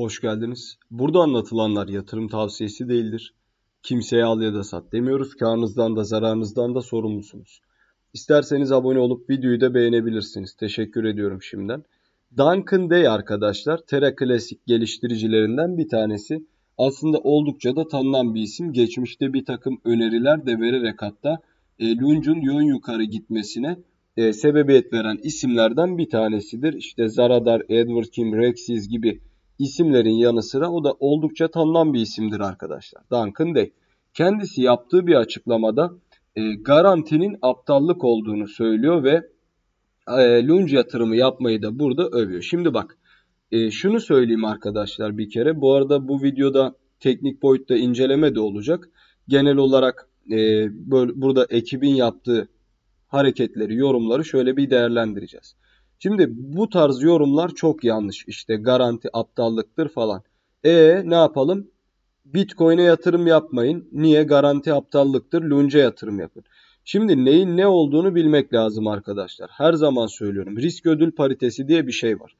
Hoş geldiniz. Burada anlatılanlar yatırım tavsiyesi değildir. Kimseye al ya da sat demiyoruz. Karınızdan da zararınızdan da sorumlusunuz. İsterseniz abone olup videoyu da beğenebilirsiniz. Teşekkür ediyorum şimdiden. Duncan Day arkadaşlar Terra Classic geliştiricilerinden bir tanesi. Aslında oldukça da tanınan bir isim. Geçmişte bir takım öneriler de vererek hatta e, Lunge'un yön yukarı gitmesine e, sebebiyet veren isimlerden bir tanesidir. İşte Zaradar, Edward Kim, Rexiz gibi isimlerin yanı sıra o da oldukça tanınan bir isimdir arkadaşlar. Duncan Day. Kendisi yaptığı bir açıklamada e, garantinin aptallık olduğunu söylüyor ve e, lunge yatırımı yapmayı da burada övüyor. Şimdi bak e, şunu söyleyeyim arkadaşlar bir kere. Bu arada bu videoda teknik boyutta inceleme de olacak. Genel olarak e, böyle, burada ekibin yaptığı hareketleri, yorumları şöyle bir değerlendireceğiz. Şimdi bu tarz yorumlar çok yanlış. İşte garanti aptallıktır falan. E ne yapalım? Bitcoin'e yatırım yapmayın. Niye? Garanti aptallıktır. Lunge yatırım yapın. Şimdi neyin ne olduğunu bilmek lazım arkadaşlar. Her zaman söylüyorum. Risk ödül paritesi diye bir şey var.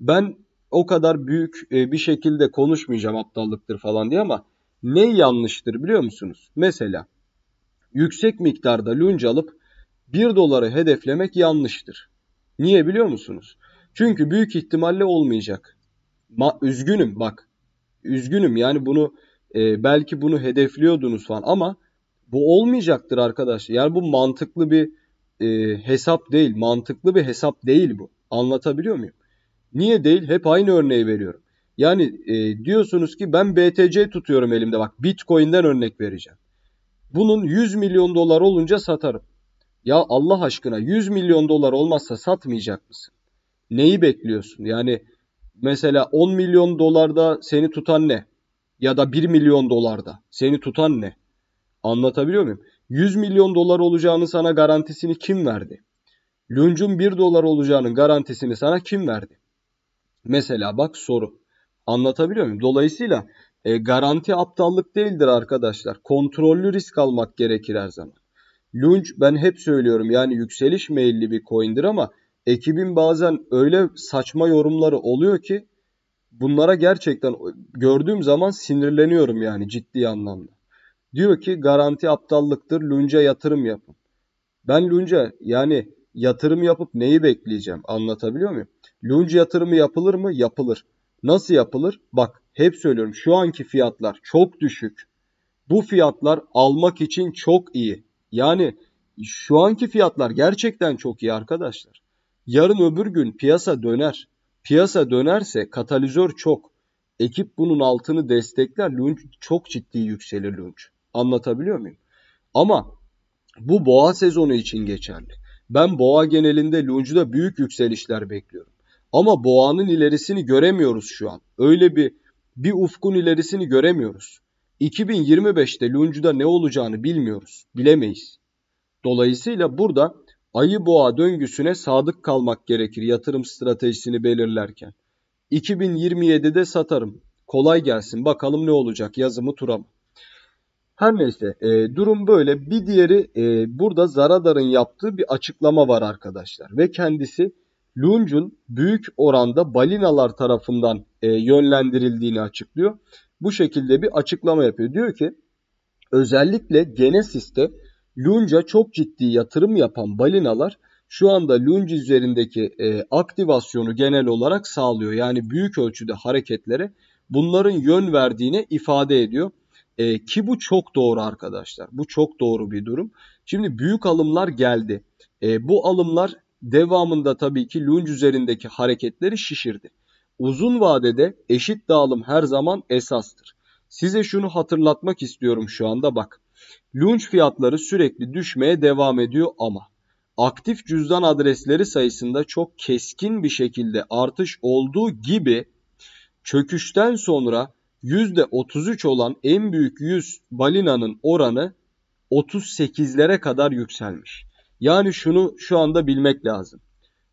Ben o kadar büyük e, bir şekilde konuşmayacağım aptallıktır falan diye ama ne yanlıştır biliyor musunuz? Mesela yüksek miktarda lunge alıp 1 doları hedeflemek yanlıştır. Niye biliyor musunuz? Çünkü büyük ihtimalle olmayacak. Ma üzgünüm bak. Üzgünüm yani bunu e, belki bunu hedefliyordunuz falan ama bu olmayacaktır arkadaşlar. Yani bu mantıklı bir e, hesap değil. Mantıklı bir hesap değil bu. Anlatabiliyor muyum? Niye değil? Hep aynı örneği veriyorum. Yani e, diyorsunuz ki ben BTC tutuyorum elimde. Bak Bitcoin'den örnek vereceğim. Bunun 100 milyon dolar olunca satarım. Ya Allah aşkına 100 milyon dolar olmazsa satmayacak mısın? Neyi bekliyorsun? Yani mesela 10 milyon dolarda seni tutan ne? Ya da 1 milyon dolarda seni tutan ne? Anlatabiliyor muyum? 100 milyon dolar olacağını sana garantisini kim verdi? Lunch'un 1 dolar olacağının garantisini sana kim verdi? Mesela bak soru. Anlatabiliyor muyum? Dolayısıyla e, garanti aptallık değildir arkadaşlar. Kontrollü risk almak gerekir her zaman. Lunge ben hep söylüyorum yani yükseliş meyilli bir coin'dir ama ekibin bazen öyle saçma yorumları oluyor ki bunlara gerçekten gördüğüm zaman sinirleniyorum yani ciddi anlamda. Diyor ki garanti aptallıktır Lunge'e yatırım yapın. Ben Lunge'e yani yatırım yapıp neyi bekleyeceğim anlatabiliyor muyum? Lunge yatırımı yapılır mı? Yapılır. Nasıl yapılır? Bak hep söylüyorum şu anki fiyatlar çok düşük. Bu fiyatlar almak için çok iyi. Yani şu anki fiyatlar gerçekten çok iyi arkadaşlar. Yarın öbür gün piyasa döner. Piyasa dönerse katalizör çok. Ekip bunun altını destekler. Lunch çok ciddi yükselir lunch. Anlatabiliyor muyum? Ama bu boğa sezonu için geçerli. Ben boğa genelinde lunch'da büyük yükselişler bekliyorum. Ama boğanın ilerisini göremiyoruz şu an. Öyle bir bir ufkun ilerisini göremiyoruz. 2025'te Luncu'da ne olacağını bilmiyoruz, bilemeyiz. Dolayısıyla burada ayı boğa döngüsüne sadık kalmak gerekir yatırım stratejisini belirlerken. 2027'de satarım. Kolay gelsin bakalım ne olacak yazımı turam. Her neyse e, durum böyle. Bir diğeri e, burada Zaradar'ın yaptığı bir açıklama var arkadaşlar. Ve kendisi Lunge'un büyük oranda balinalar tarafından e, yönlendirildiğini açıklıyor bu şekilde bir açıklama yapıyor. Diyor ki özellikle Genesis'te Lunca çok ciddi yatırım yapan balinalar şu anda Lunge üzerindeki e, aktivasyonu genel olarak sağlıyor. Yani büyük ölçüde hareketlere bunların yön verdiğine ifade ediyor. E, ki bu çok doğru arkadaşlar. Bu çok doğru bir durum. Şimdi büyük alımlar geldi. E, bu alımlar devamında tabii ki Lunge üzerindeki hareketleri şişirdi. Uzun vadede eşit dağılım her zaman esastır. Size şunu hatırlatmak istiyorum şu anda bak. Lunch fiyatları sürekli düşmeye devam ediyor ama aktif cüzdan adresleri sayısında çok keskin bir şekilde artış olduğu gibi çöküşten sonra %33 olan en büyük 100 balinanın oranı 38'lere kadar yükselmiş. Yani şunu şu anda bilmek lazım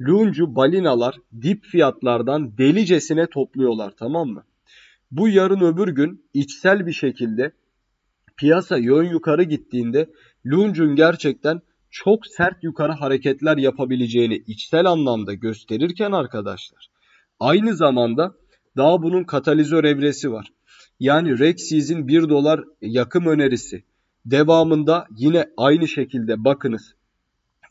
luncu balinalar dip fiyatlardan delicesine topluyorlar tamam mı? Bu yarın öbür gün içsel bir şekilde piyasa yön yukarı gittiğinde luncun gerçekten çok sert yukarı hareketler yapabileceğini içsel anlamda gösterirken arkadaşlar aynı zamanda daha bunun katalizör evresi var. Yani Rexiz'in 1 dolar yakım önerisi devamında yine aynı şekilde bakınız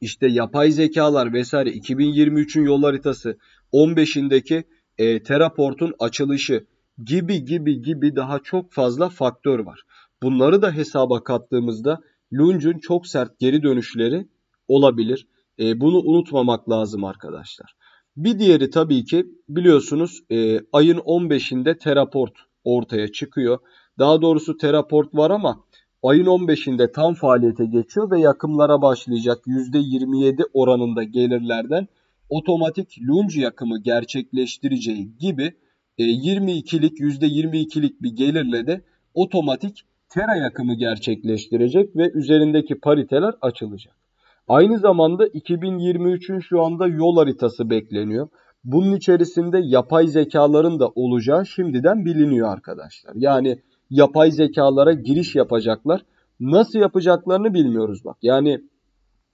işte yapay zekalar vesaire 2023'ün yol haritası 15'indeki e, teraportun açılışı gibi gibi gibi daha çok fazla faktör var. Bunları da hesaba kattığımızda Lunge'un çok sert geri dönüşleri olabilir. E, bunu unutmamak lazım arkadaşlar. Bir diğeri tabii ki biliyorsunuz e, ayın 15'inde teraport ortaya çıkıyor. Daha doğrusu teraport var ama ayın 15'inde tam faaliyete geçiyor ve yakımlara başlayacak %27 oranında gelirlerden otomatik lunge yakımı gerçekleştireceği gibi 22'lik e, %22'lik bir gelirle de otomatik tera yakımı gerçekleştirecek ve üzerindeki pariteler açılacak. Aynı zamanda 2023'ün şu anda yol haritası bekleniyor. Bunun içerisinde yapay zekaların da olacağı şimdiden biliniyor arkadaşlar. Yani yapay zekalara giriş yapacaklar. Nasıl yapacaklarını bilmiyoruz bak. Yani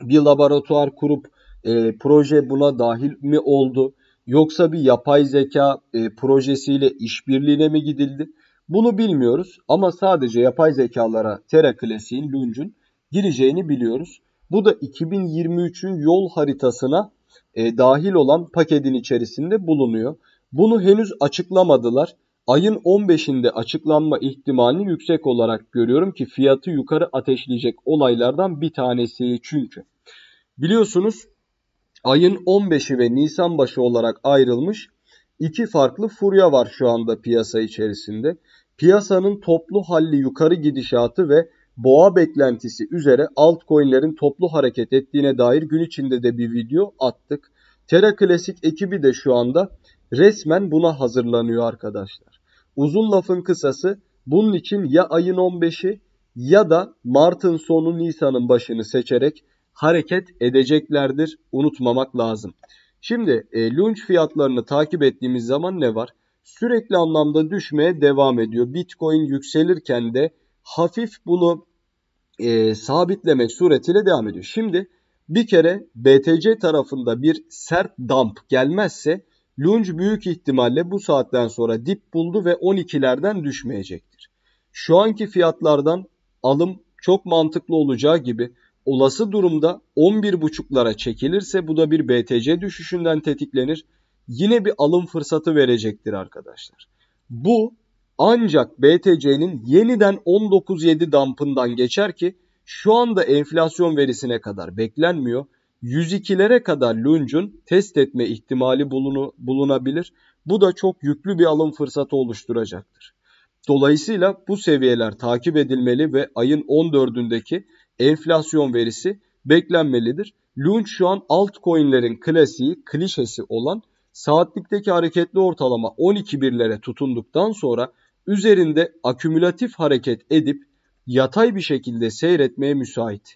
bir laboratuvar kurup e, proje buna dahil mi oldu? Yoksa bir yapay zeka e, projesiyle işbirliğine mi gidildi? Bunu bilmiyoruz ama sadece yapay zekalara Terra Classic'in, Lunge'un gireceğini biliyoruz. Bu da 2023'ün yol haritasına e, dahil olan paketin içerisinde bulunuyor. Bunu henüz açıklamadılar ayın 15'inde açıklanma ihtimalini yüksek olarak görüyorum ki fiyatı yukarı ateşleyecek olaylardan bir tanesi çünkü. Biliyorsunuz ayın 15'i ve Nisan başı olarak ayrılmış iki farklı furya var şu anda piyasa içerisinde. Piyasanın toplu halli yukarı gidişatı ve boğa beklentisi üzere altcoin'lerin toplu hareket ettiğine dair gün içinde de bir video attık. Terra Classic ekibi de şu anda resmen buna hazırlanıyor arkadaşlar. Uzun lafın kısası bunun için ya ayın 15'i ya da Mart'ın sonu Nisan'ın başını seçerek hareket edeceklerdir. Unutmamak lazım. Şimdi e, lunch fiyatlarını takip ettiğimiz zaman ne var? Sürekli anlamda düşmeye devam ediyor. Bitcoin yükselirken de hafif bunu e, sabitlemek suretiyle devam ediyor. Şimdi bir kere BTC tarafında bir sert dump gelmezse Lunge büyük ihtimalle bu saatten sonra dip buldu ve 12'lerden düşmeyecektir. Şu anki fiyatlardan alım çok mantıklı olacağı gibi olası durumda 11.5'lara çekilirse bu da bir BTC düşüşünden tetiklenir. Yine bir alım fırsatı verecektir arkadaşlar. Bu ancak BTC'nin yeniden 19.7 dampından geçer ki şu anda enflasyon verisine kadar beklenmiyor. 102'lere kadar lunge'un test etme ihtimali bulunu, bulunabilir. Bu da çok yüklü bir alım fırsatı oluşturacaktır. Dolayısıyla bu seviyeler takip edilmeli ve ayın 14'ündeki enflasyon verisi beklenmelidir. Lunch şu an altcoin'lerin klasiği, klişesi olan saatlikteki hareketli ortalama 12 birlere tutunduktan sonra üzerinde akümülatif hareket edip yatay bir şekilde seyretmeye müsait.